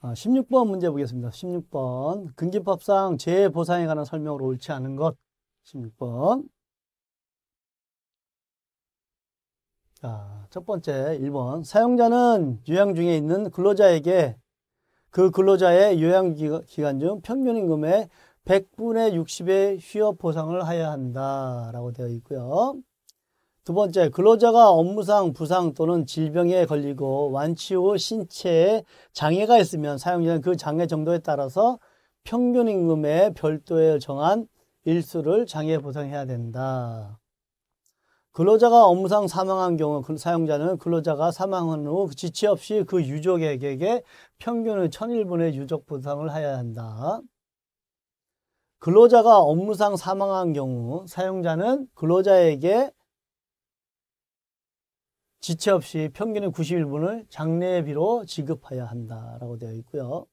1 아, 6번 문제 보겠습니다. 1 6번금기법상 재해 보상에 관한 설명으로 옳지 않은 것. 1 6번 자, 첫 번째 일 번 사용자는 요양 중에 있는 근로자에게 그 근로자의 요양 기간 중 평균 임금의 0분의6 0의 휴업 보상을 해야 한다라고 되어 있고요. 두 번째, 근로자가 업무상 부상 또는 질병에 걸리고 완치 후 신체에 장애가 있으면 사용자는 그 장애 정도에 따라서 평균 임금의 별도에 정한 일수를 장애 보상해야 된다. 근로자가 업무상 사망한 경우 사용자는 근로자가 사망한 후 지체 없이 그 유족에게 평균은 천일분의 유족 보상을 해야 한다. 근로자가 업무상 사망한 경우 사용자는 근로자에게 지체 없이 평균의 91분을 장례비로 지급해야 한다라고 되어 있고요.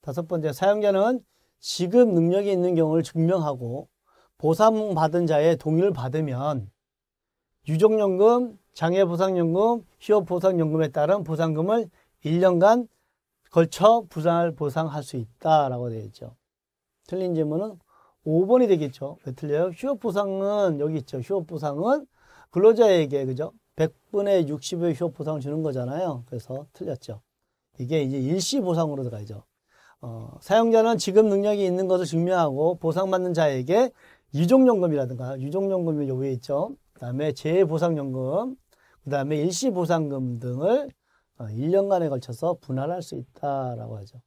다섯 번째, 사용자는 지급 능력이 있는 경우를 증명하고 보상받은 자의 동의를 받으면 유족연금, 장애보상연금, 휴업보상연금에 따른 보상금을 1년간 걸쳐 부상을 보상할 수 있다라고 되어 있죠. 틀린 질문은 5번이 되겠죠. 왜 틀려요? 휴업보상은 여기 있죠. 휴업보상은 근로자에게 그죠? 100분의 60의 효보상 주는 거잖아요. 그래서 틀렸죠. 이게 이제 일시 보상으로 들어가죠. 어, 사용자는 지급 능력이 있는 것을 증명하고 보상받는 자에게 유종연금이라든가 유종연금이 여기에 있죠. 그 다음에 재해보상연금, 그 다음에 일시보상금 등을 1년간에 어, 걸쳐서 분할할 수 있다라고 하죠.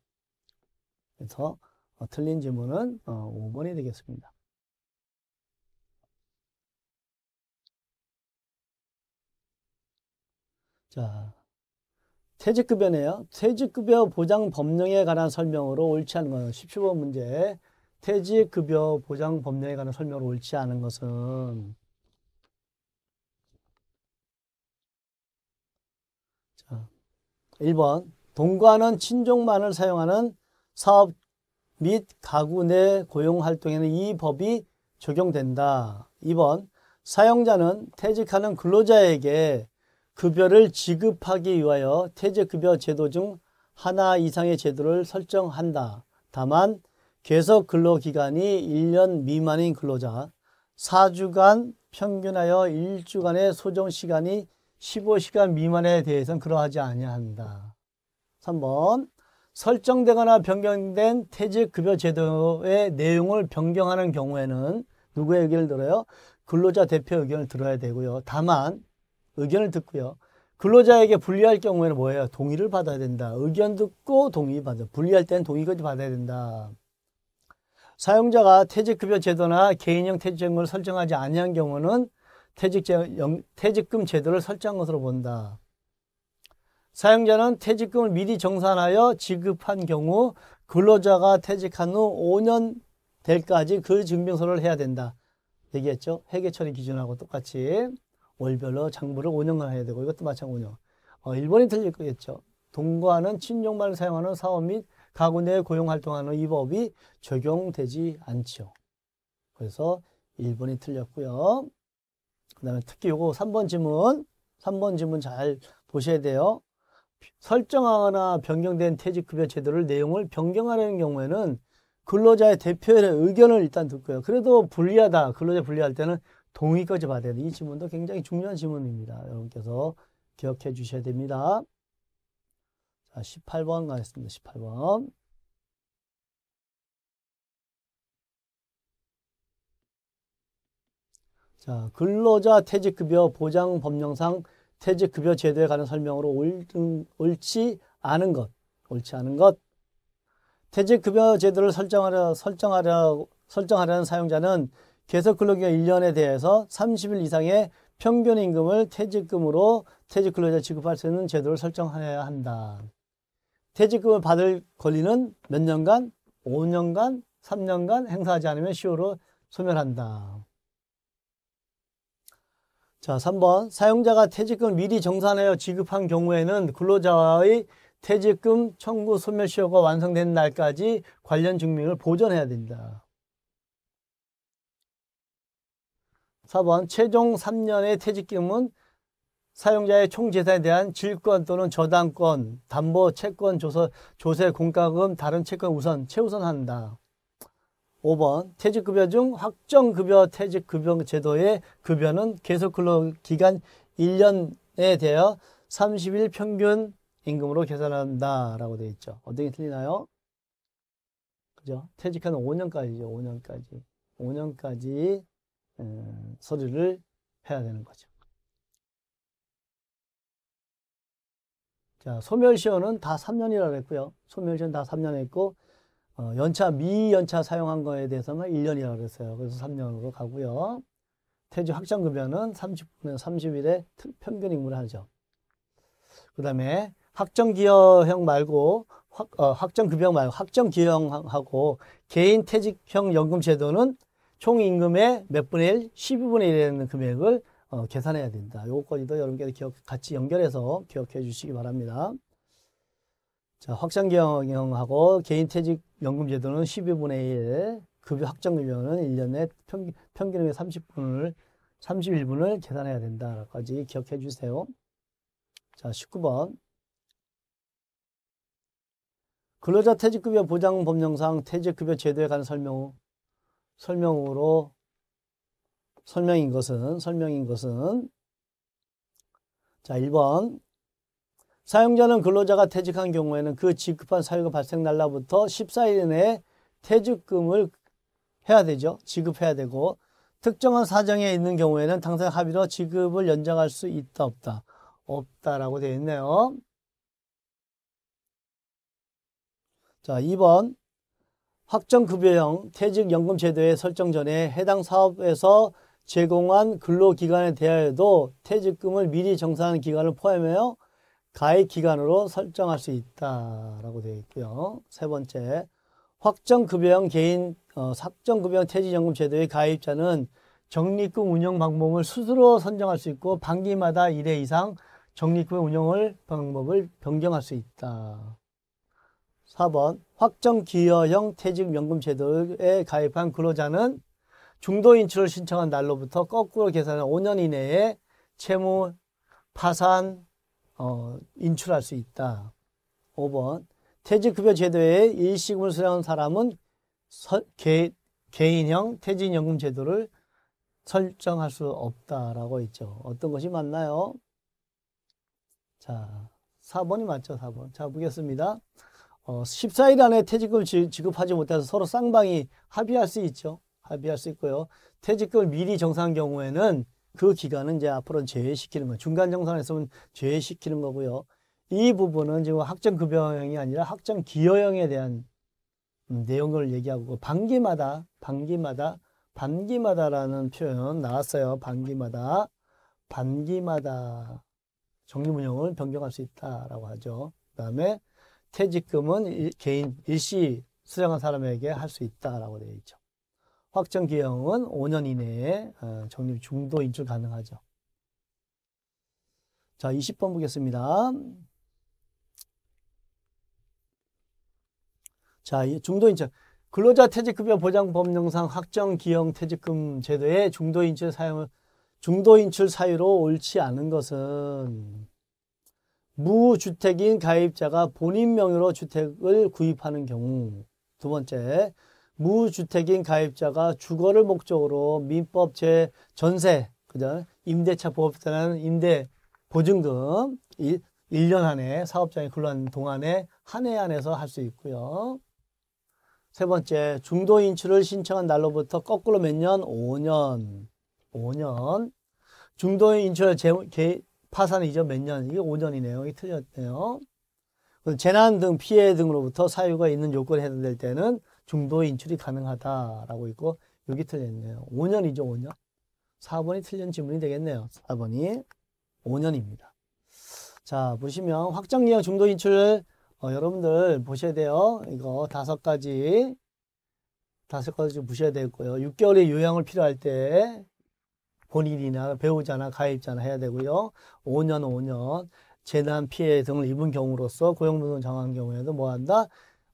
그래서 어, 틀린 질문은 5번이 어, 되겠습니다. 자, 퇴직급여네요. 퇴직급여 보장 법령에 관한 설명으로 옳지 않은 것은 17번 문제. 퇴직급여 보장 법령에 관한 설명으로 옳지 않은 것은 자, 1번 동거하는 친족만을 사용하는 사업 및 가구 내 고용활동에는 이 법이 적용된다. 2번 사용자는 퇴직하는 근로자에게 급여를 지급하기 위하여 퇴직급여 제도 중 하나 이상의 제도를 설정한다. 다만 계속 근로기간이 1년 미만인 근로자 4주간 평균하여 1주간의 소정시간이 15시간 미만에 대해서는 그러하지 아니한다. 3번 설정되거나 변경된 퇴직급여 제도의 내용을 변경하는 경우에는 누구의 의견을 들어요? 근로자 대표 의견을 들어야 되고요. 다만 의견을 듣고요. 근로자에게 불리할 경우에는 뭐예요? 동의를 받아야 된다. 의견 듣고 동의 받아. 불리할 때는 동의까지 받아야 된다. 사용자가 퇴직급여 제도나 개인형 퇴직금을 설정하지 아니한 경우는 퇴직 금 제도를 설정한 것으로 본다. 사용자는 퇴직금을 미리 정산하여 지급한 경우 근로자가 퇴직한 후 5년 될까지 그 증명서를 해야 된다. 얘기했죠. 회계 처리 기준하고 똑같이. 월별로 장부를 운영해야 되고 이것도 마찬가지 운영. 어, 1번이 틀릴 거겠죠. 동거하는 친족만을 사용하는 사업 및 가구 내 고용 활동하는 이 법이 적용되지 않죠. 그래서 1번이 틀렸고요. 그 다음에 특히 요거 3번 지문, 3번 지문 잘 보셔야 돼요. 설정하거나 변경된 퇴직급여 제도를 내용을 변경하려는 경우에는 근로자의 대표의 의견을 일단 듣고요. 그래도 불리하다. 근로자 불리할 때는 동의까지 받아야 되는 이질문도 굉장히 중요한 질문입니다 여러분께서 기억해 주셔야 됩니다. 자, 18번 가겠습니다. 18번. 자, 근로자 퇴직급여 보장 법령상 퇴직급여 제도에 관한 설명으로 옳, 음, 옳지 않은 것, 옳지 않은 것. 퇴직급여 제도를 설정하려, 설정하려, 설정하려는 사용자는 계속 근로기간 1년에 대해서 30일 이상의 평균 임금을 퇴직금으로 퇴직 근로자 지급할 수 있는 제도를 설정해야 한다. 퇴직금을 받을 권리는 몇 년간, 5년간, 3년간 행사하지 않으면 시효로 소멸한다. 자, 3번 사용자가 퇴직금을 미리 정산하여 지급한 경우에는 근로자의 퇴직금 청구 소멸 시효가 완성된 날까지 관련 증명을 보존해야 된다. 4번 최종 3년의 퇴직금은 사용자의 총재산에 대한 질권 또는 저당권, 담보, 채권, 조서, 조세, 공과금, 다른 채권 우선, 최우선한다. 5번 퇴직급여 중 확정급여 퇴직급여 제도의 급여는 계속 근로기간 1년에 대하여 30일 평균 임금으로 계산한다 라고 되어 있죠. 어떤 게 틀리나요? 그죠? 퇴직하는 5년까지죠. 5년까지. 5년까지 음, 서류를 해야 되는 거죠. 자, 소멸시효는 다 3년이라고 했고요. 소멸시효는 다 3년 했고 어, 연차, 미연차 사용한 거에 대해서만 1년이라고 그어요 그래서 3년으로 가고요. 퇴직 확정급여는 3 0분에 30일에 평균 임무를 하죠. 그 다음에 확정기여형 말고 확, 어, 확정급여 말고 확정기여형하고 개인퇴직형 연금제도는 총 임금의 몇 분의 1, 12분의 1에 되는 금액을 어, 계산해야 된다. 요것까지도 여러분께서 기억, 같이 연결해서 기억해 주시기 바랍니다. 자, 확장경영하고 개인퇴직연금제도는 12분의 1, 급여 확정급여는 1년에 평균, 평균의 30분을, 31분을 계산해야 된다까지 기억해 주세요. 자, 19번. 근로자 퇴직급여 보장법령상 퇴직급여 제도에 관한 설명 설명으로 설명인 것은 설명인 것은 자, 1번 사용자는 근로자가 퇴직한 경우에는 그 지급한 사유가 발생 날로부터 14일 내에 퇴직금을 해야 되죠. 지급해야 되고 특정한 사정에 있는 경우에는 당사자 합의로 지급을 연장할 수 있다 없다. 없다라고 되어 있네요. 자, 2번 확정급여형 퇴직연금 제도의 설정 전에 해당 사업에서 제공한 근로기간에 대하여도 퇴직금을 미리 정산하 기간을 포함하여 가액기간으로 설정할 수 있다라고 되어 있고요. 세 번째, 확정급여형 개인 어, 확정급여형 퇴직연금 제도의 가입자는 적립금 운영 방법을 스스로 선정할 수 있고 반기마다 1회 이상 적립금 운영을 방법을 변경할 수 있다. 4번 확정기여형 퇴직연금제도에 가입한 근로자는 중도인출을 신청한 날로부터 거꾸로 계산한 5년 이내에 채무, 파산, 어, 인출할 수 있다. 5번 퇴직급여제도에 일시금을 수령한 사람은 서, 개, 개인형 퇴직연금 제도를 설정할 수 없다라고 있죠. 어떤 것이 맞나요? 자, 4번이 맞죠, 4번. 자, 보겠습니다. 어, 14일 안에 퇴직금을 지급하지 못해서 서로 쌍방이 합의할 수 있죠. 합의할 수 있고요. 퇴직금을 미리 정산한 경우에는 그 기간은 이제 앞으로는 제외시키는 거예요. 중간 정산에서는 제외시키는 거고요. 이 부분은 지금 학점급여형이 아니라 학점기여형에 대한 음, 내용을 얘기하고 반기마다 반기마다 반기마다라는 표현 나왔어요. 반기마다 반기마다 정리문형을 변경할 수 있다라고 하죠. 그 다음에 퇴직금은 개인 일시 수령한 사람에게 할 수 있다라고 되어 있죠. 확정 기형은 5년 이내에 정립 어, 중도 인출 가능하죠. 자, 20번 보겠습니다. 자, 중도 인출. 근로자 퇴직급여 보장 법령상 확정 기형 퇴직금 제도의 중도 인출 사용을 중도 인출 사유로 옳지 않은 것은 무주택인 가입자가 본인 명의로 주택을 구입하는 경우 두 번째, 무주택인 가입자가 주거를 목적으로 민법 제 전세, 그죠? 임대차 보호법이라는 임대 보증금 1년 안에 사업장에 근로한 동안에 한 해 안에서 할 수 있고요. 세 번째, 중도 인출을 신청한 날로부터 거꾸로 몇 년? 5년. 5년. 중도 인출 을 파산이죠. 몇 년? 이게 5년이네요. 이게 틀렸네요. 재난 등 피해 등으로부터 사유가 있는 요건에 해당될 때는 중도 인출이 가능하다라고 있고 여기 틀렸네요. 5년이죠. 5년. 4번이 틀린 질문이 되겠네요. 4번이 5년입니다. 자 보시면 확정리형 중도 인출 어, 여러분들 보셔야 돼요. 이거 다섯 가지 다섯 가지 보셔야 되고요. 6개월의 요양을 필요할 때 본인이나 배우자나 가입자나 해야 되고요. 5년 5년 재난 피해 등을 입은 경우로서 고용노동 정한 경우에도 뭐한다?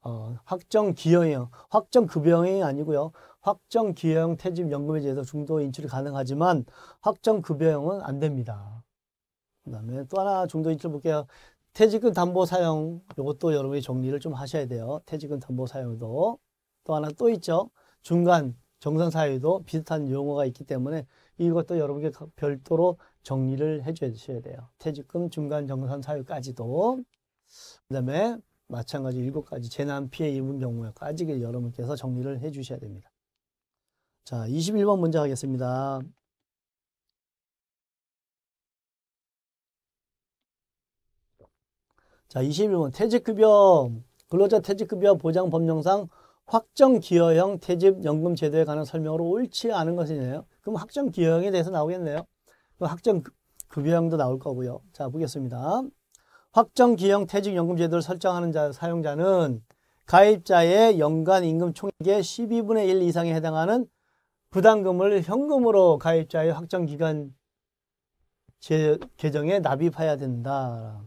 어, 확정 기여형, 확정 급여형이 아니고요. 확정 기여형 퇴직 연금에 대해서 중도 인출이 가능하지만 확정 급여형은 안 됩니다. 그다음에 또 하나 중도 인출 볼게요. 퇴직금 담보 사용 이것도 여러분이 정리를 좀 하셔야 돼요. 퇴직금 담보 사용도 또 하나 또 있죠. 중간 정상 사유도 비슷한 용어가 있기 때문에 이것도 여러분께 별도로 정리를 해주셔야 돼요. 퇴직금 중간정산 사유까지도 그 다음에 마찬가지 일곱 가지 재난 피해 입은 경우까지 여러분께서 정리를 해주셔야 됩니다. 자, 21번 문제 하겠습니다. 자, 21번 퇴직급여 근로자 퇴직급여 보장 법령상 확정기여형 퇴직연금제도에 관한 설명으로 옳지 않은 것이네요. 그럼 확정기여형에 대해서 나오겠네요. 확정급여형도 나올 거고요. 자 보겠습니다. 확정기여형 퇴직연금제도를 설정하는 자, 사용자는 가입자의 연간 임금 총액의 12분의 1 이상에 해당하는 부담금을 현금으로 가입자의 확정기간 제, 계정에 납입해야 된다.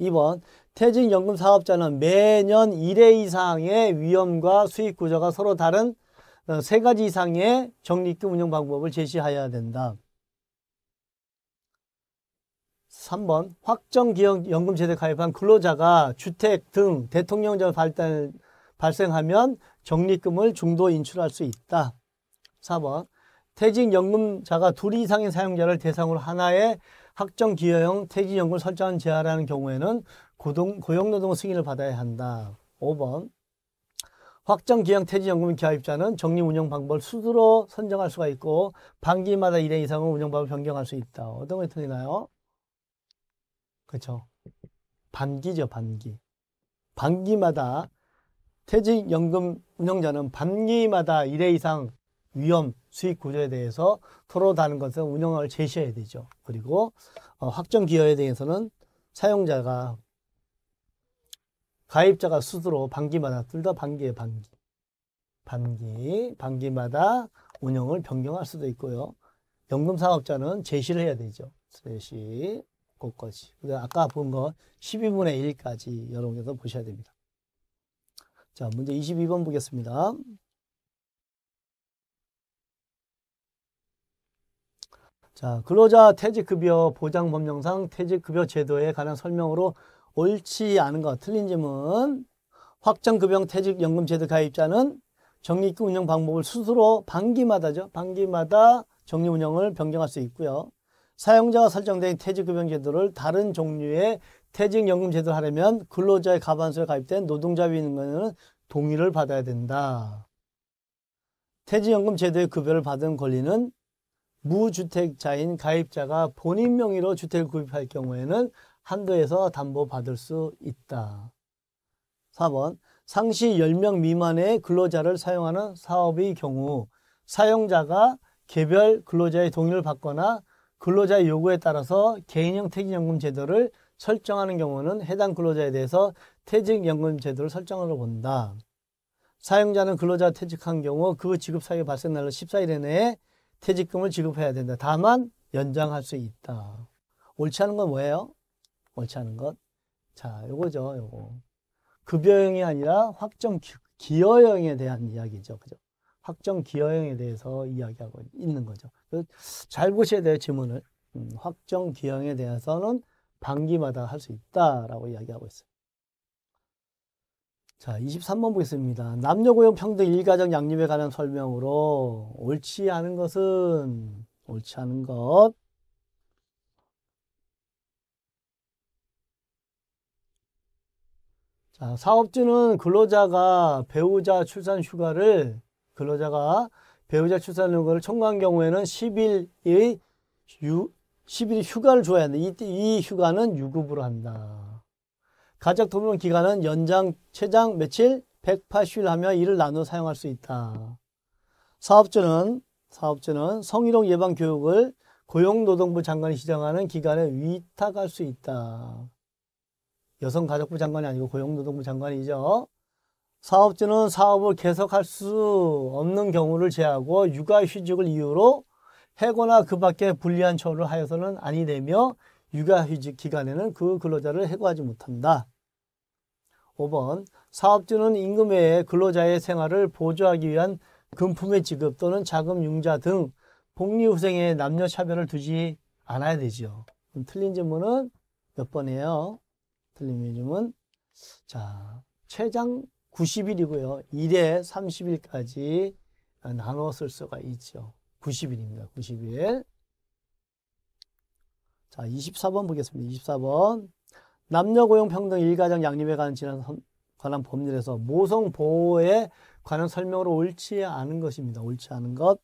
2번 퇴직연금 사업자는 매년 1회 이상의 위험과 수익 구조가 서로 다른 어, 세 가지 이상의 적립금 운영 방법을 제시하여야 된다. 3번 확정기여연금 제대 가입한 근로자가 주택 등 대통령자 발달, 발생하면 적립금을 중도 인출할 수 있다. 4번 퇴직연금자가 둘 이상의 사용자를 대상으로 하나의 학정 기여형 퇴직연금 설정한 제한하는 경우에는 고동, 고용노동 승인을 받아야 한다. 5번 확정 기형 여 퇴직연금 기하입자는 정리 운영 방법을 수두로 선정할 수가 있고 반기마다 1회 이상은 운영 방법을 변경할 수 있다. 어떤 것이 틀리나요? 그렇죠. 반기죠. 반기. 반기마다 퇴직연금 운영자는 반기마다 1회 이상 위험 수익 구조에 대해서 토론하는 것은 운영을 제시해야 되죠. 그리고 어, 확정 기여에 대해서는 사용자가 가입자가 스스로 반기마다 둘 다 반기에 반기 반기 반기마다 운영을 변경할 수도 있고요. 연금 사업자는 제시를 해야 되죠. 제시 곳까지. 아까 본 거 12분의 1까지 여러분께서 보셔야 됩니다. 자, 문제 22번 보겠습니다. 자, 근로자 퇴직급여 보장법령상 퇴직급여 제도에 관한 설명으로 옳지 않은 것, 틀린 점은 확정급여 퇴직연금 제도 가입자는 적립금 운영 방법을 스스로 반기마다죠. 반기마다 적립 운영을 변경할 수 있고요. 사용자가 설정된 퇴직급여 제도를 다른 종류의 퇴직연금 제도를 하려면 근로자의 가반수에 가입된 노동자위 인권에는 동의를 받아야 된다. 퇴직연금 제도의 급여를 받은 권리는 무주택자인 가입자가 본인 명의로 주택을 구입할 경우에는 한도에서 담보받을 수 있다. 4번 상시 10명 미만의 근로자를 사용하는 사업의 경우 사용자가 개별 근로자의 동의를 받거나 근로자의 요구에 따라서 개인형 퇴직연금 제도를 설정하는 경우는 해당 근로자에 대해서 퇴직연금 제도를 설정하러 본다. 사용자는 근로자 퇴직한 경우 그 지급 사유 발생 날로 14일 이 내에 퇴직금을 지급해야 된다. 다만 연장할 수 있다. 옳지 않은 건 뭐예요? 옳지 않은 것. 자, 요거죠, 요거. 급여형이 아니라 확정 기여형에 대한 이야기죠. 그죠? 확정 기여형에 대해서 이야기하고 있는 거죠. 잘 보셔야 돼요, 지문을. 음, 확정 기여형에 대해서는 반기마다 할 수 있다라고 이야기하고 있어요. 자, 23번 보겠습니다. 남녀고용 평등 일가정 양립에 관한 설명으로 옳지 않은 것은 옳지 않은 것 자, 사업주는 근로자가 배우자 출산 휴가를 근로자가 배우자 출산 휴가를 청구한 경우에는 10일의 유, 10일 휴가를 줘야 한다. 이, 이 휴가는 유급으로 한다. 가적 돌봄 기간은 연장 최장 며칠 180일 하며 이를 나누어 사용할 수 있다. 사업주는 사업주는 성희롱 예방 교육을 고용노동부 장관이 시정하는 기관에 위탁할 수 있다. 여성가족부 장관이 아니고 고용노동부 장관이죠. 사업주는 사업을 계속할 수 없는 경우를 제하고 육아휴직을 이유로 해고나 그 밖에 불리한 처우를 하여서는 아니 되며 육아휴직 기간에는 그 근로자를 해고하지 못한다. 5번 사업주는 임금 외에 근로자의 생활을 보조하기 위한 금품의 지급 또는 자금 융자 등 복리후생에 남녀 차별을 두지 않아야 되지요. 틀린 질문은 몇 번이에요? 틀린 질문 은자 최장 90일이고요. 1회 30일까지 나누었을 수가 있죠. 90일입니다. 90일. 자, 24번 보겠습니다. 24번. 남녀 고용 평등 일가정 양립에 관한 지난 관한 법률에서 모성 보호에 관한 설명으로 옳지 않은 것입니다. 옳지 않은 것.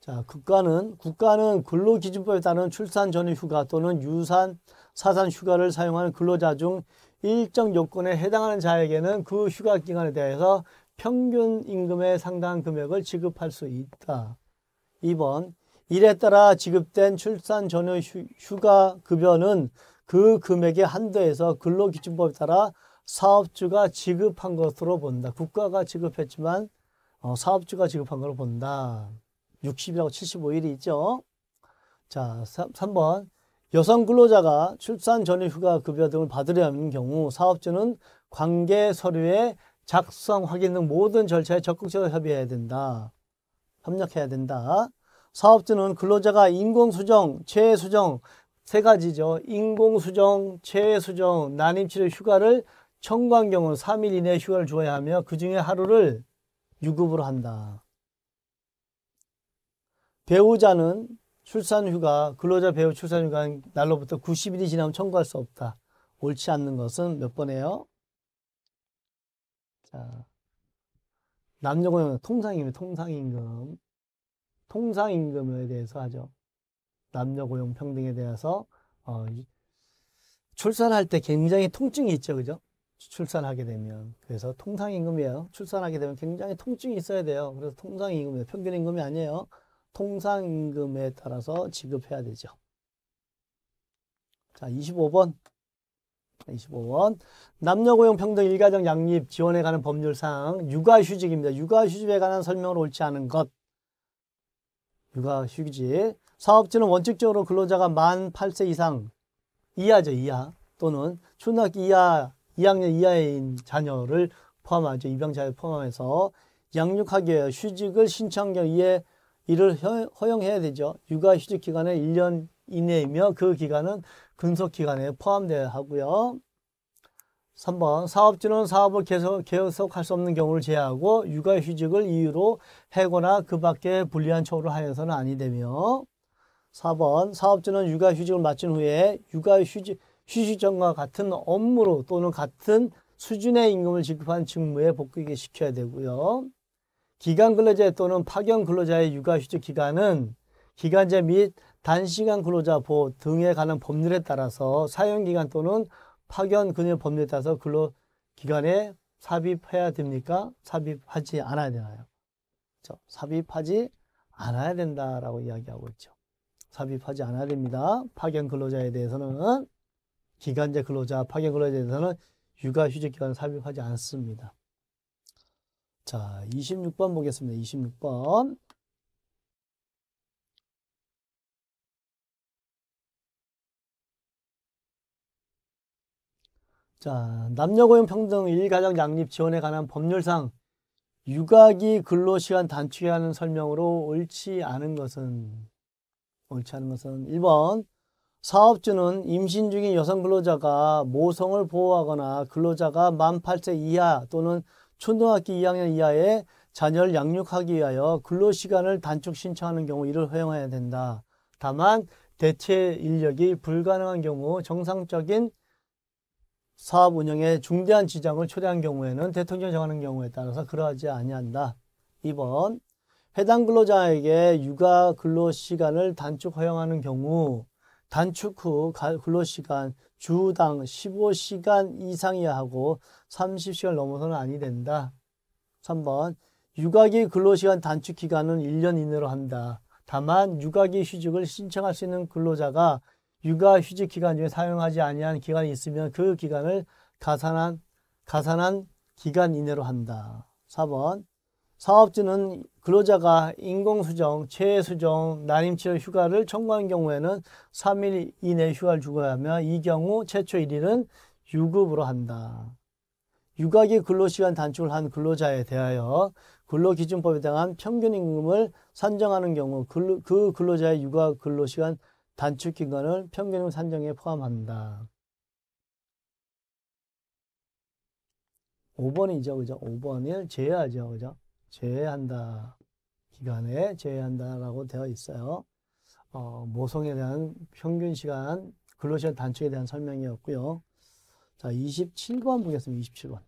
자, 국가는 국가는 근로기준법에 따른 출산 전후 휴가 또는 유산 사산 휴가를 사용하는 근로자 중 일정 요건에 해당하는 자에게는 그 휴가 기간에 대해서 평균 임금의 상당한 금액을 지급할 수 있다. 2번 일에 따라 지급된 출산 전후 휴가 급여는 그 금액에 한도에서 근로기준법에 따라 사업주가 지급한 것으로 본다. 국가가 지급했지만 어, 사업주가 지급한 걸로 본다. 60일하고 75일이 있죠. 자, 3번. 여성 근로자가 출산 전후 휴가 급여 등을 받으려는 경우 사업주는 관계 서류의 작성, 확인 등 모든 절차에 적극적으로 협의해야 된다. 협력해야 된다. 사업주는 근로자가 인공수정, 재수정 세 가지죠. 인공수정, 재수정, 난임치료 휴가를 청구한 경우 3일 이내 휴가를 주어야 하며 그 중에 하루를 유급으로 한다. 배우자는 출산휴가, 근로자 배우 출산휴가 는 날로부터 90일이 지나면 청구할 수 없다. 옳지 않는 것은 몇 번이에요? 자, 남녀공용 통상임금, 통상임금. 통상임금에 대해서 하죠. 남녀 고용 평등에 대해서 어, 출산할 때 굉장히 통증이 있죠, 그죠? 출산하게 되면 그래서 통상임금이에요. 출산하게 되면 굉장히 통증이 있어야 돼요. 그래서 통상임금이에요. 평균임금이 아니에요. 통상임금에 따라서 지급해야 되죠. 자, 25번. 25번. 남녀고용 평등 일가정 양립 지원에 관한 법률상 육아휴직입니다. 육아휴직에 관한 설명으로 옳지 않은 것. 육아휴직 사업주는 원칙적으로 근로자가 만 8세 이상 이하죠 이하 또는 초등학교 이하 2학년 이하인 자녀를 포함하죠 입양자를 포함해서 양육하기 위해 휴직을 신청 경우에 이를 허용해야 되죠 육아휴직 기간은 1년 이내이며 그 기간은 근속기간에 포함되어야 하고요 3번 사업주는 사업을 계속, 계속할 수 없는 경우를 제외하고 육아휴직을 이유로 해거나 그 밖에 불리한 처우를 하여서는 아니되며 4번 사업주는 육아휴직을 마친 후에 육아휴직 휴직전과 같은 업무로 또는 같은 수준의 임금을 지급한 직무에 복귀게 시켜야 되고요. 기간 근로자 또는 파견 근로자의 육아휴직 기간은 기간제 및 단시간 근로자 보호 등에 관한 법률에 따라서 사용기간 또는 파견 근무 법률에 따라서 근로 기간에 삽입해야 됩니까? 삽입하지 않아야 되나요? 그렇죠? 삽입하지 않아야 된다라고 이야기하고 있죠. 삽입하지 않아야 됩니다. 파견 근로자에 대해서는 기간제 근로자, 파견 근로자에 대해서는 육아 휴직 기간을 삽입하지 않습니다. 자, 26번 보겠습니다. 26번. 자, 남녀고용 평등 일가정 양립 지원에 관한 법률상 육아기 근로시간 단축이라는 설명으로 옳지 않은 것은 옳지 않은 것은 1번 사업주는 임신 중인 여성 근로자가 모성을 보호하거나 근로자가 만 8세 이하 또는 초등학교 2학년 이하의 자녀를 양육하기 위하여 근로시간을 단축 신청하는 경우 이를 허용해야 된다. 다만 대체 인력이 불가능한 경우 정상적인 사업 운영에 중대한 지장을 초래한 경우에는 대통령 정하는 경우에 따라서 그러하지 아니한다. 2번 해당 근로자에게 육아 근로 시간을 단축 허용하는 경우 단축 후 근로 시간 주당 15시간 이상이야 하고 30시간 넘어서는 아니 된다. 3번 육아기 근로시간 단축 기간은 1년 이내로 한다. 다만 육아기 휴직을 신청할 수 있는 근로자가 육아 휴직 기간 중에 사용하지 아니한 기간이 있으면 그 기간을 가산한 가산한 기간 이내로 한다. 4번 사업주는 근로자가 인공수정, 체외수정, 난임치료 휴가를 청구한 경우에는 3일 이내 휴가를 주고야 하며 이 경우 최초 1일은 유급으로 한다. 육아기 근로시간 단축을 한 근로자에 대하여 근로기준법에 대한 평균임금을 산정하는 경우 그 근로자의 육아 근로시간 단축 기간을 평균 형 산정에 포함한다. 5번이죠. 그죠? 5번을 제외하죠. 그죠? 제외한다. 기간에 제외한다라고 되어 있어요. 어, 모성에 대한 평균 시간, 근로시간 단축에 대한 설명이었고요. 자, 27번 보겠습니다. 27번.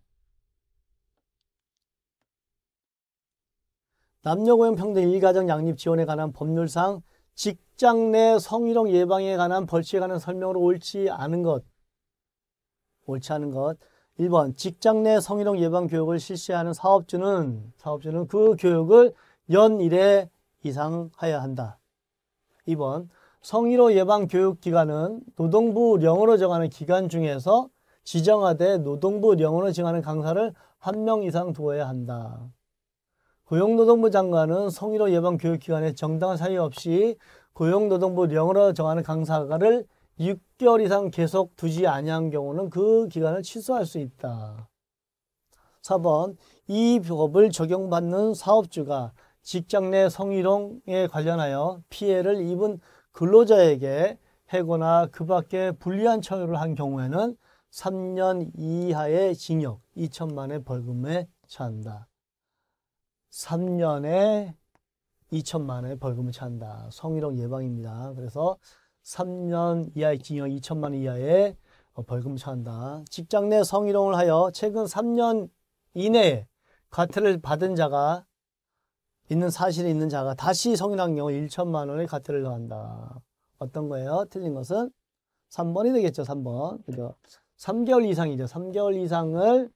남녀고용 평등 일가정 양립 지원에 관한 법률상 직 직장 내 성희롱 예방에 관한 벌칙에 관한 설명으로 옳지 않은 것. 옳지 않은 것. 1번 직장 내 성희롱 예방 교육을 실시하는 사업주는 사업주는 그 교육을 연 1회 이상 해야 한다. 2번 성희롱 예방 교육 기간은 노동부령으로 정하는 기간 중에서 지정하되 노동부령으로 정하는 강사를 한 명 이상 두어야 한다. 고용노동부 장관은 성희롱 예방 교육 기간에 정당한 사유 없이 고용노동부 령으로 정하는 강사가를 6개월 이상 계속 두지 아니한 경우는 그 기간을 취소할 수 있다. 4번 이 법을 적용받는 사업주가 직장 내 성희롱에 관련하여 피해를 입은 근로자에게 해고나 그 밖에 불리한 처우를 한 경우에는 3년 이하의 징역 2천만의 벌금에 처한다. 3년의 2천만 원의 벌금을 찬다. 성희롱 예방입니다. 그래서 3년 이하의 징역 2천만 원 이하의 어, 벌금을 처한다. 직장 내 성희롱을 하여 최근 3년 이내에 과태를 받은 자가 있는 사실이 있는 자가 다시 성희롱한 경우 1천만 원의 과태를 더한다. 어떤 거예요? 틀린 것은 3번이 되겠죠. 3번. 그죠? 3개월 이상이죠. 3개월 이상을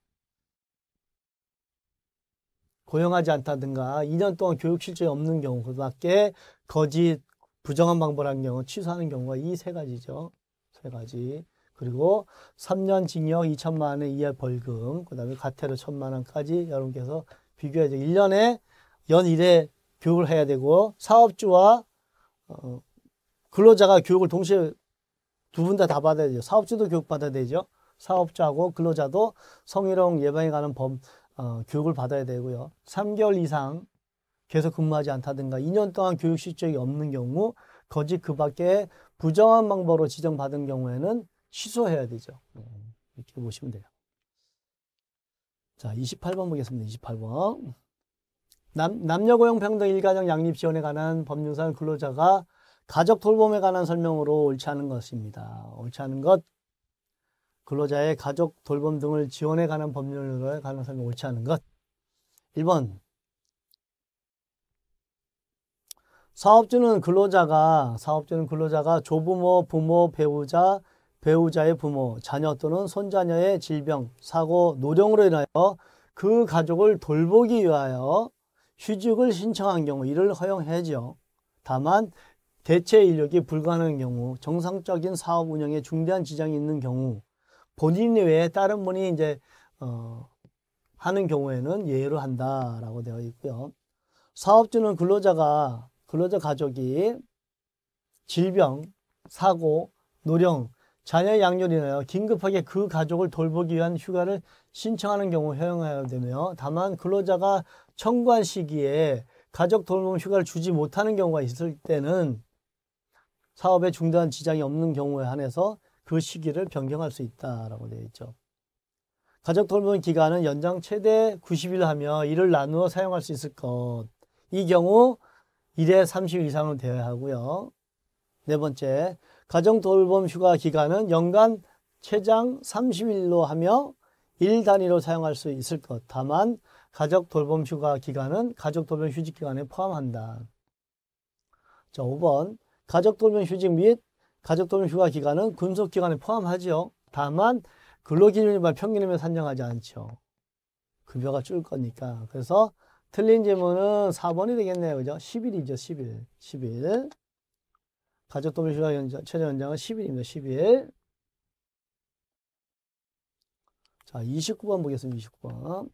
고용하지 않다든가 2년 동안 교육 실적이 없는 경우 그밖에 거짓 부정한 방법을 한 경우 취소하는 경우가 이 세 가지죠. 세 가지. 그리고 3년 징역 2천만 원 이하 벌금, 그 다음에 과태료 1천만 원까지 여러분께서 비교해서 1년에 연 1회 교육을 해야 되고 사업주와 어, 근로자가 교육을 동시에 두 분 다다 다 받아야 돼요. 사업주도 교육받아야 되죠. 사업자하고 근로자도 성희롱 예방에 관한 법 어, 교육을 받아야 되고요. 3개월 이상 계속 근무하지 않다든가 2년 동안 교육 실적이 없는 경우 거짓 그 밖에 부정한 방법으로 지정받은 경우에는 취소해야 되죠. 네, 이렇게 보시면 돼요. 자, 28번 보겠습니다. 28번. 남, 남녀 고용 평등 일가정 양립 지원에 관한 법률상 근로자가 가족 돌봄에 관한 설명으로 옳지 않은 것입니다. 옳지 않은 것 근로자의 가족 돌봄 등을 지원해 가는 법률로의 가능성이 옳지 않은 것. 1번 사업주는 근로자가 사업주는 근로자가 조부모, 부모, 배우자, 배우자의 부모, 자녀 또는 손자녀의 질병, 사고, 노령으로 인하여 그 가족을 돌보기 위하여 휴직을 신청한 경우 이를 허용해야지요. 다만 대체 인력이 불가능한 경우, 정상적인 사업 운영에 중대한 지장이 있는 경우, 본인 외에 다른 분이 이제 어, 하는 경우에는 예외로 한다라고 되어 있고요. 사업주는 근로자가 근로자 가족이 질병, 사고, 노령, 자녀 양육을 인하여 긴급하게 그 가족을 돌보기 위한 휴가를 신청하는 경우 허용해야 되며 다만 근로자가 청구한 시기에 가족 돌봄 휴가를 주지 못하는 경우가 있을 때는 사업에 중대한 지장이 없는 경우에 한해서 그 시기를 변경할 수 있다라고 되어 있죠. 가족 돌봄 기간은 연장 최대 90일 하며 이를 나누어 사용할 수 있을 것. 이 경우 1회 30일 이상은 되어야 하고요. 네 번째, 가정 돌봄 휴가 기간은 연간 최장 30일로 하며 1 단위로 사용할 수 있을 것. 다만 가족 돌봄 휴가 기간은 가족 돌봄 휴직 기간에 포함한다. 자, 5번 가족 돌봄 휴직 및 가족돌봄 휴가 기간은 근속 기간에 포함하죠. 다만 근로기준일반 평균이면 산정하지 않죠. 급여가 줄 거니까. 그래서 틀린 질문은 4번이 되겠네요. 그죠? 10일이죠. 10일. 10일. 가족돌봄 휴가 연장, 최저 연장은 10일입니다. 10일. 자, 29번 보겠습니다. 29번.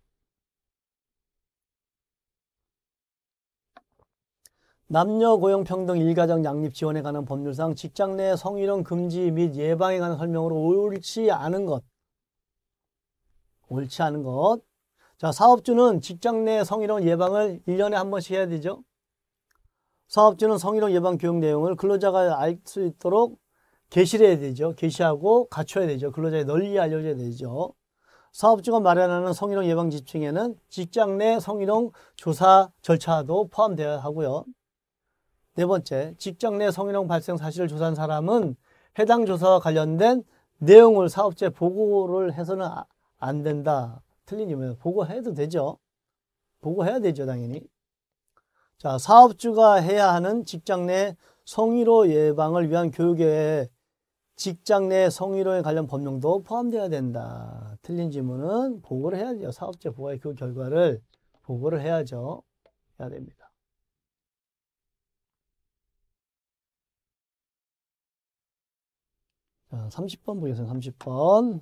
남녀 고용 평등 일가정 양립 지원에 관한 법률상 직장 내 성희롱 금지 및 예방에 관한 설명으로 옳지 않은 것. 옳지 않은 것. 자, 사업주는 직장 내 성희롱 예방을 1년에 한 번씩 해야 되죠. 사업주는 성희롱 예방 교육 내용을 근로자가 알 수 있도록 게시를 해야 되죠. 게시하고 갖춰야 되죠. 근로자에 널리 알려줘야 되죠. 사업주가 마련하는 성희롱 예방 지침에는 직장 내 성희롱 조사 절차도 포함되어야 하고요. 네 번째, 직장 내 성희롱 발생 사실을 조사한 사람은 해당 조사와 관련된 내용을 사업체 보고를 해서는 아, 안 된다. 틀린 이유면 보고해도 되죠. 보고해야 되죠, 당연히. 자, 사업주가 해야 하는 직장 내 성희롱 예방을 위한 교육에 직장 내 성희롱에 관련 법령도 포함되어야 된다. 틀린 질문은 보고를 해야죠. 사업체 보고의 그 결과를 보고를 해야죠. 해야 됩니다. 30번 어, 보겠습니다. 30번.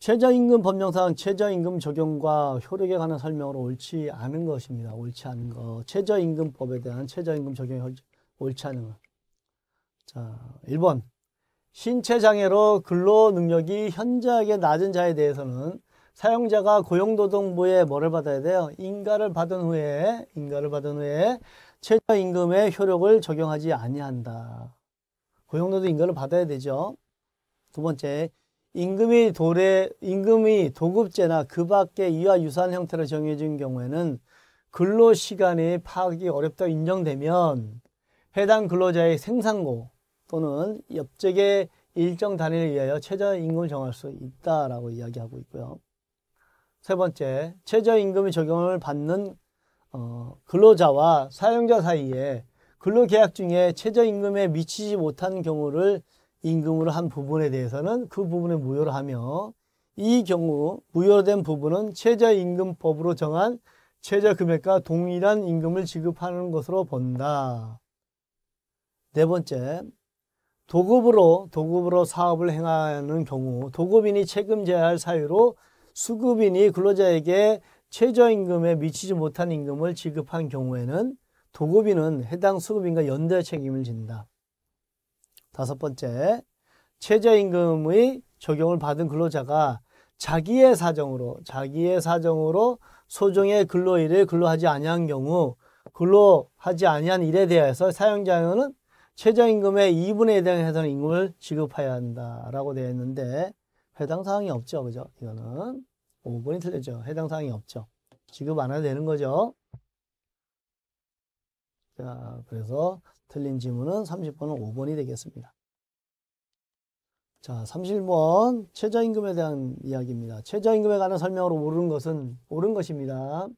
최저임금 법령상 최저임금 적용과 효력에 관한 설명으로 옳지 않은 것입니다. 옳지 않은 것. 최저임금법에 대한 최저임금 적용이 옳지 않은 것. 자, 1번. 신체장애로 근로능력이 현저하게 낮은 자에 대해서는 사용자가 고용노동부에 뭐를 받아야 돼요? 인가를 받은 후에, 인가를 받은 후에 최저임금의 효력을 적용하지 아니한다. 고용노동 그 인가를 받아야 되죠. 두 번째, 임금이 도래, 임금이 도급제나 그 밖에 이와 유사한 형태로 정해진 경우에는 근로시간이 파악이 어렵다 고 인정되면 해당 근로자의 생산고 또는 업적의 일정 단위를위하여 최저임금을 정할 수 있다라고 이야기하고 있고요. 세 번째, 최저임금의 적용을 받는 어, 근로자와 사용자 사이에 근로계약 중에 최저임금에 미치지 못한 경우를 임금으로 한 부분에 대해서는 그부분에무효를 하며 이 경우 무효된 부분은 최저임금법으로 정한 최저금액과 동일한 임금을 지급하는 것으로 본다. 네 번째, 도급으로 도급으로 사업을 행하는 경우 도급인이 책임제야할 사유로 수급인이 근로자에게 최저임금에 미치지 못한 임금을 지급한 경우에는 도급인은 해당 수급인과 연대 책임을 진다. 다섯 번째, 최저임금의 적용을 받은 근로자가 자기의 사정으로 자기의 사정으로 소정의 근로일을 근로하지 아니한 경우 근로하지 아니한 일에 대하여서 사용자는 최저임금의 2분에 대당해서 임금을 지급해야 한다라고 되어 있는데 해당 사항이 없죠, 그죠? 이거는 5번이 틀렸죠. 해당 사항이 없죠. 지급 안 해도 되는 거죠. 자, 그래서 틀린 지문은 30번은 5번이 되겠습니다. 자, 31번 최저임금에 대한 이야기입니다. 최저임금에 관한 설명으로 옳은 것은 옳은 것입니다.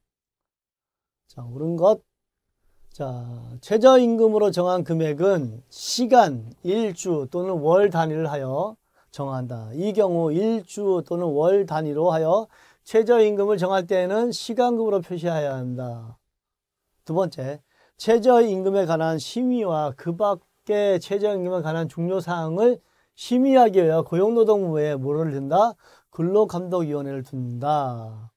자, 옳은 것. 자, 최저임금으로 정한 금액은 시간, 일주 또는 월 단위를 하여 정한다. 이 경우 일주 또는 월 단위로 하여 최저임금을 정할 때에는 시간급으로 표시해야 한다. 두 번째, 최저임금에 관한 심의와 그 밖의 최저임금에 관한 중요사항을 심의하기 위하여 고용노동부에 물어를 든다? 근로감독위원회를 둔다.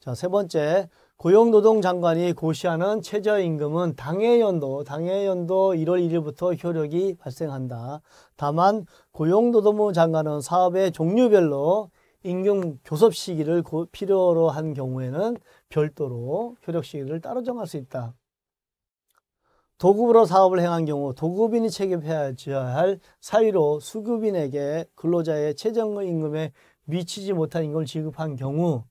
자, 세 번째, 고용노동 장관이 고시하는 최저임금은 당해 연도, 당해 연도 1월 1일부터 효력이 발생한다. 다만 고용노동부 장관은 사업의 종류별로 임금 교섭 시기를 고, 필요로 한 경우에는 별도로 효력 시기를 따로 정할 수 있다. 도급으로 사업을 행한 경우 도급인이 책임해야 할 사유로 수급인에게 근로자의 최저임금에 미치지 못한 임금을 지급한 경우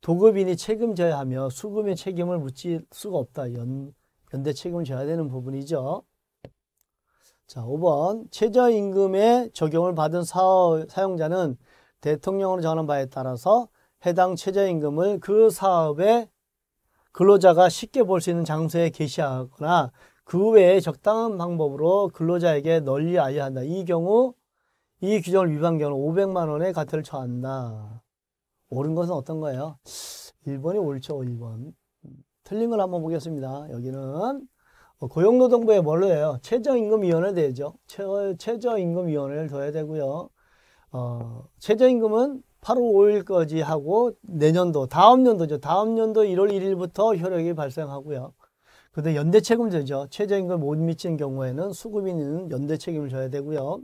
도급인이 책임져야 하며 수금의 책임을 묻질 수가 없다. 연, 연대 책임을 져야 되는 부분이죠. 자, 5번 최저임금의 적용을 받은 사 사용자는 대통령으로 정한 바에 따라서 해당 최저임금을 그 사업의 근로자가 쉽게 볼 수 있는 장소에 게시하거나 그 외에 적당한 방법으로 근로자에게 널리 알려야 한다. 이 경우 이 규정을 위반 경우 500만 원의 과태를 처한다. 옳은 것은 어떤 거예요? 1번이 옳죠, 1번. 틀린 걸 한번 보겠습니다. 여기는 어, 고용노동부에 뭘로 해요? 최저임금위원회 되죠. 최, 저임금위원회를 둬야 되고요. 어, 최저임금은 8월 5일까지 하고 내년도, 다음 연도죠. 다음 연도 1월 1일부터 효력이 발생하고요. 그런데 연대 책임제죠. 최저임금 못 미치는 경우에는 수급인은 연대 책임을 져야 되고요.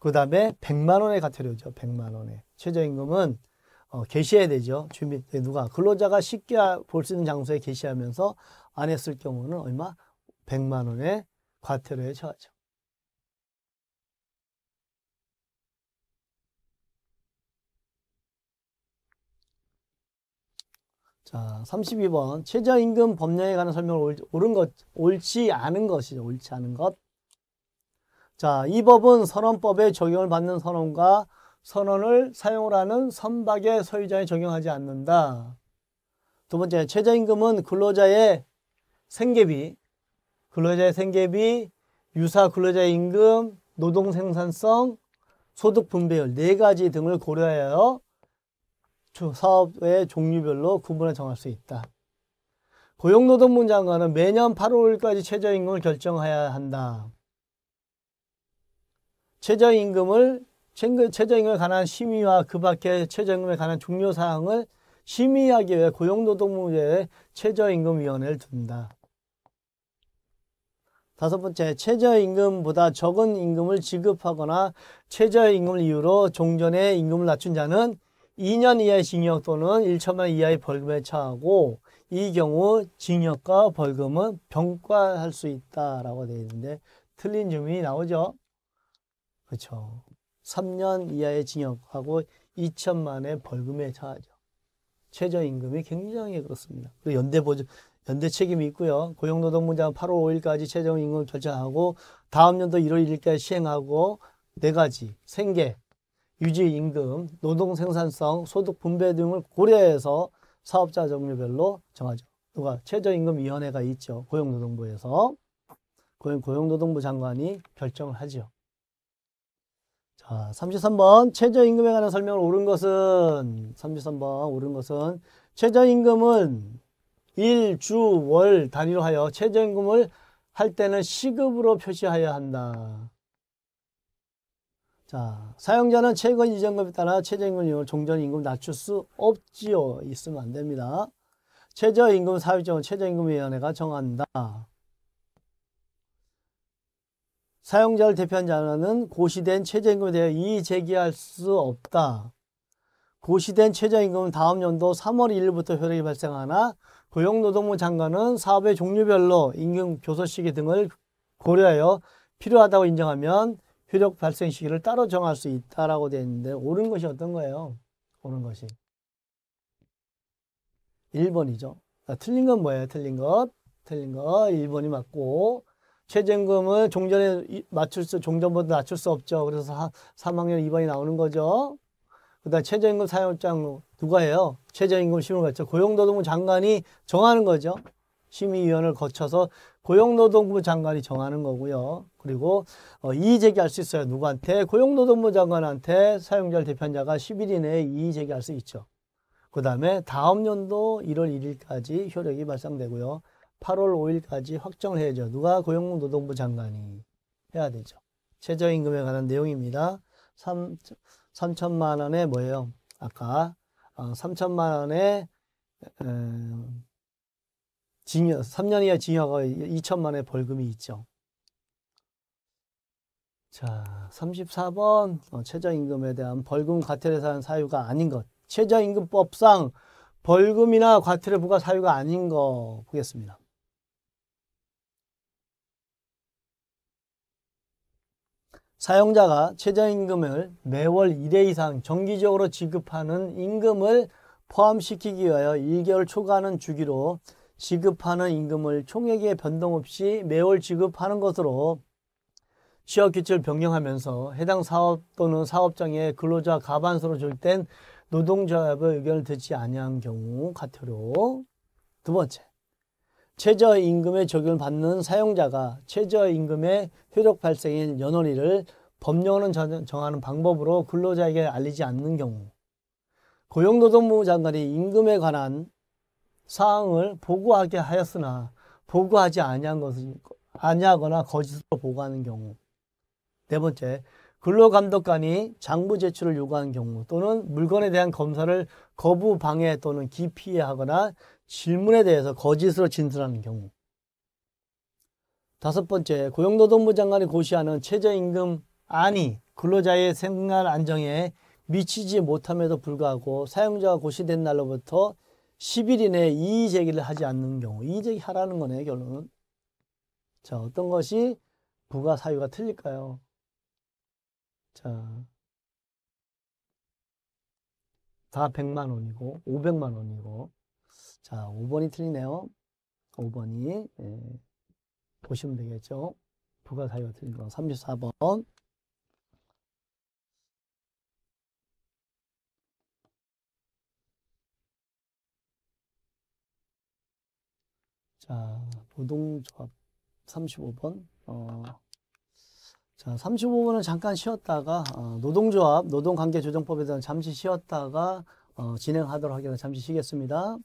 그 다음에 100만 원의 과태료죠. 100만 원에. 최저임금은 어, 게시해야 되죠. 주민 누가 근로자가 쉽게 아, 볼수 있는 장소에 게시하면서 안 했을 경우는 얼마 100만 원의 과태료에 처하죠. 자, 32번 최저임금 법령에 관한 설명을 옳은 옳 것, 옳지 않은 것이죠. 옳지 않은 것. 자, 이 법은 선언법에 적용을 받는 선언과 선언을 사용을 하는 선박의 소유자에 적용하지 않는다. 두 번째, 최저임금은 근로자의 생계비, 근로자의 생계비, 유사 근로자의 임금, 노동 생산성, 소득 분배율 네 가지 등을 고려하여 사업의 종류별로 구분을 정할 수 있다. 고용노동부 장관은 매년 8월까지 최저임금을 결정해야 한다. 최저임금을 최저임금에 관한 심의와 그밖에 최저임금에 관한 종료 사항을 심의하기 위해 고용노동부에 최저임금위원회를 둔다. 다섯 번째, 최저임금보다 적은 임금을 지급하거나 최저임금을 이유로 종전에 임금을 낮춘 자는 2년 이하의 징역 또는 1천만 원 이하의 벌금에 처하고 이 경우 징역과 벌금은 병과할 수 있다라고 되어 있는데 틀린 점이 나오죠. 그렇죠. 3년 이하의 징역하고 2천만의 벌금에 처하죠. 최저임금이 굉장히 그렇습니다. 그리고 연대 보증, 연대 책임이 있고요. 고용노동부장 8월 5일까지 최저임금 결정하고 다음 연도 1월 1일까지 시행하고 네 가지 생계, 유지임금, 노동 생산성, 소득 분배 등을 고려해서 사업자 종류별로 정하죠. 누가 최저임금위원회가 있죠. 고용노동부에서 고용, 고용노동부 장관이 결정을 하죠. 자, 33번 최저임금에 관한 설명을 옳은 것은 33번 옳은 것은 최저임금은 일, 주, 월 단위로 하여 최저임금을 할 때는 시급으로 표시하여야 한다. 자, 사용자는 최근 이전금에 따라 최저임금을 종전임금 낮출 수 없지요. 있으면 안 됩니다. 최저임금 사회적은 최저임금위원회가 정한다. 사용자를 대표한 자는 고시된 최저임금에 대해 이의 제기할 수 없다. 고시된 최저임금은 다음 연도 3월 1일부터 효력이 발생하나 고용노동부 장관은 사업의 종류별로 임금 교섭 시기 등을 고려하여 필요하다고 인정하면 효력 발생 시기를 따로 정할 수 있다라고 되어 있는데 옳은 것이 어떤 거예요? 옳은 것이 1번이죠. 자, 그러니까 틀린 건 뭐예요? 틀린 것. 틀린 거 1번이 맞고 최저임금을 종전에 맞출 수, 종전보다 낮출 수 없죠. 그래서 하, 3학년 2번이 나오는 거죠. 그 다음 최저임금 사용장 누가 해요? 최저임금 심을 거죠 고용노동부 장관이 정하는 거죠. 심의위원을 거쳐서 고용노동부 장관이 정하는 거고요. 그리고 어, 이의 제기할 수 있어요. 누구한테? 고용노동부 장관한테 사용자 대표자가 10일 이내에 이의 제기할 수 있죠. 그 다음에 다음 연도 1월 1일까지 효력이 발생되고요. 8월 5일까지 확정을 해야죠. 누가 고용노동부 장관이 해야 되죠. 최저임금에 관한 내용입니다. 3, 3천만 원에 뭐예요? 아까 3천만 어, 원에 어, 징역, 3년 이하 징역과 2천만 원의 벌금이 있죠. 자, 34번 어, 최저임금에 대한 벌금 과태료 에 사는 사유가 아닌 것. 최저임금법상 벌금이나 과태료 부과 사유가 아닌 거 보겠습니다. 사용자가 최저임금을 매월 1회 이상 정기적으로 지급하는 임금을 포함시키기 위하여 1개월 초과하는 주기로 지급하는 임금을 총액의 변동 없이 매월 지급하는 것으로 취업규칙을 변경하면서 해당 사업 또는 사업장의 근로자 가반수로 줄 땐 노동조합의 의견을 듣지 아니한 경우 과태료 두 번째 최저임금의 적용을 받는 사용자가 최저임금의 효력 발생인 연원일을 법령으로 정하는 방법으로 근로자에게 알리지 않는 경우 고용노동부 장관이 임금에 관한 사항을 보고하게 하였으나 보고하지 아니한 것은 아니하거나 거짓으로 보고하는 경우 네 번째 근로감독관이 장부 제출을 요구하는 경우 또는 물건에 대한 검사를 거부 방해 또는 기피하거나 질문에 대해서 거짓으로 진술하는 경우. 다섯 번째, 고용노동부 장관이 고시하는 최저임금 안이 근로자의 생활 안정에 미치지 못함에도 불구하고 사용자가 고시된 날로부터 10일 이내에 이의 제기를 하지 않는 경우 이의 제기하라는 거네요 결론은 자 어떤 것이 부가 사유가 틀릴까요 자다 100만 원이고 500만 원이고 자, 5번이 틀리네요. 5번이 네. 예. 보시면 되겠죠. 부가사유가 틀린 거 34번 자, 노동조합 35번. 어, 자, 35번은 잠깐 쉬었다가, 어, 노동조합, 노동관계조정법에 대한 잠시 쉬었다가, 어, 진행하도록 하겠습니다. 잠시 쉬겠습니다.